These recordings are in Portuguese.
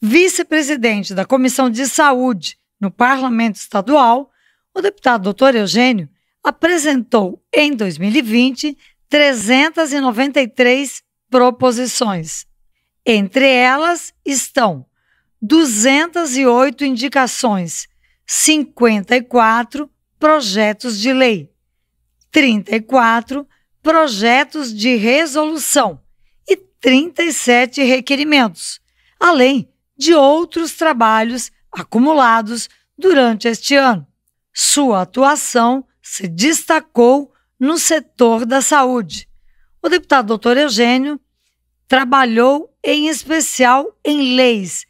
vice-presidente da Comissão de Saúde no Parlamento Estadual, o deputado doutor Eugênio apresentou em 2020 393 proposições. Entre elas estão 208 indicações, 54 projetos de lei, 34 projetos de resolução e 37 requerimentos, além de outros trabalhos acumulados durante este ano. Sua atuação se destacou no setor da saúde. O deputado doutor Eugênio trabalhou em especial em leis,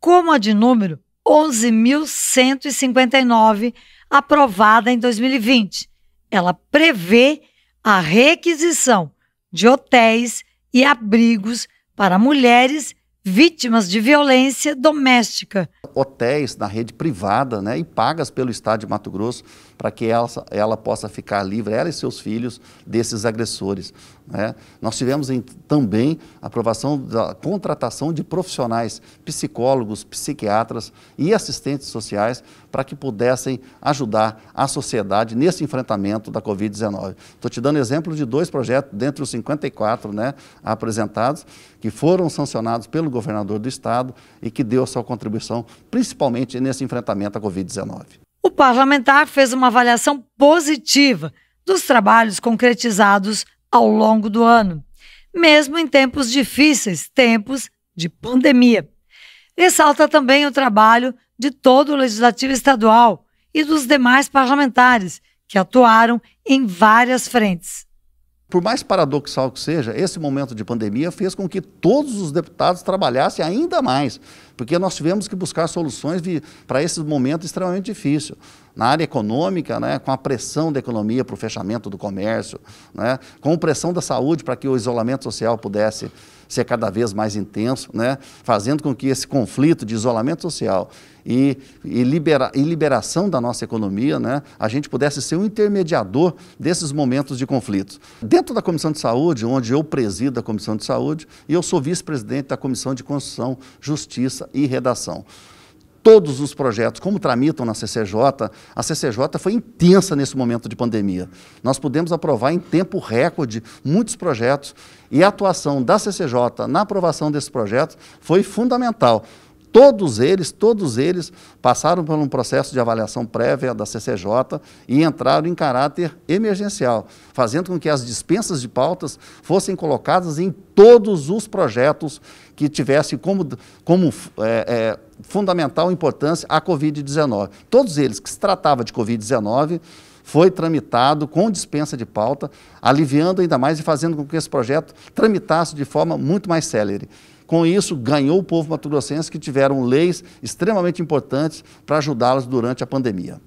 como a de número 11.159, aprovada em 2020. Ela prevê a requisição de hotéis e abrigos para mulheres vítimas de violência doméstica. Hotéis na rede privada né, e pagas pelo Estado de Mato Grosso para que ela, ela possa ficar livre, ela e seus filhos, desses agressores. Né? Nós tivemos em, também a aprovação da contratação de profissionais, psicólogos, psiquiatras e assistentes sociais para que pudessem ajudar a sociedade nesse enfrentamento da Covid-19. Estou te dando exemplo de dois projetos, dentre os 54 né, apresentados, que foram sancionados pelo governador do Estado e que deu a sua contribuição, principalmente nesse enfrentamento à Covid-19. O parlamentar fez uma avaliação positiva dos trabalhos concretizados ao longo do ano, mesmo em tempos difíceis, tempos de pandemia. Ressalta também o trabalho de todo o Legislativo Estadual e dos demais parlamentares, que atuaram em várias frentes por mais paradoxal que seja, esse momento de pandemia fez com que todos os deputados trabalhassem ainda mais, porque nós tivemos que buscar soluções para esse momento extremamente difícil na área econômica, né, com a pressão da economia para o fechamento do comércio, né, com pressão da saúde para que o isolamento social pudesse ser cada vez mais intenso, né, fazendo com que esse conflito de isolamento social e, e, libera, e liberação da nossa economia, né, a gente pudesse ser um intermediador desses momentos de conflito. Dentro da Comissão de Saúde, onde eu presido a Comissão de Saúde, e eu sou vice-presidente da Comissão de Constituição, Justiça e Redação todos os projetos, como tramitam na CCJ, a CCJ foi intensa nesse momento de pandemia. Nós pudemos aprovar em tempo recorde muitos projetos e a atuação da CCJ na aprovação desses projetos foi fundamental. Todos eles, todos eles passaram por um processo de avaliação prévia da CCJ e entraram em caráter emergencial, fazendo com que as dispensas de pautas fossem colocadas em todos os projetos que tivessem como, como é, é, fundamental importância a Covid-19. Todos eles que se tratava de Covid-19 foi tramitado com dispensa de pauta, aliviando ainda mais e fazendo com que esse projeto tramitasse de forma muito mais célere. Com isso, ganhou o povo mato-grossense que tiveram leis extremamente importantes para ajudá-los durante a pandemia.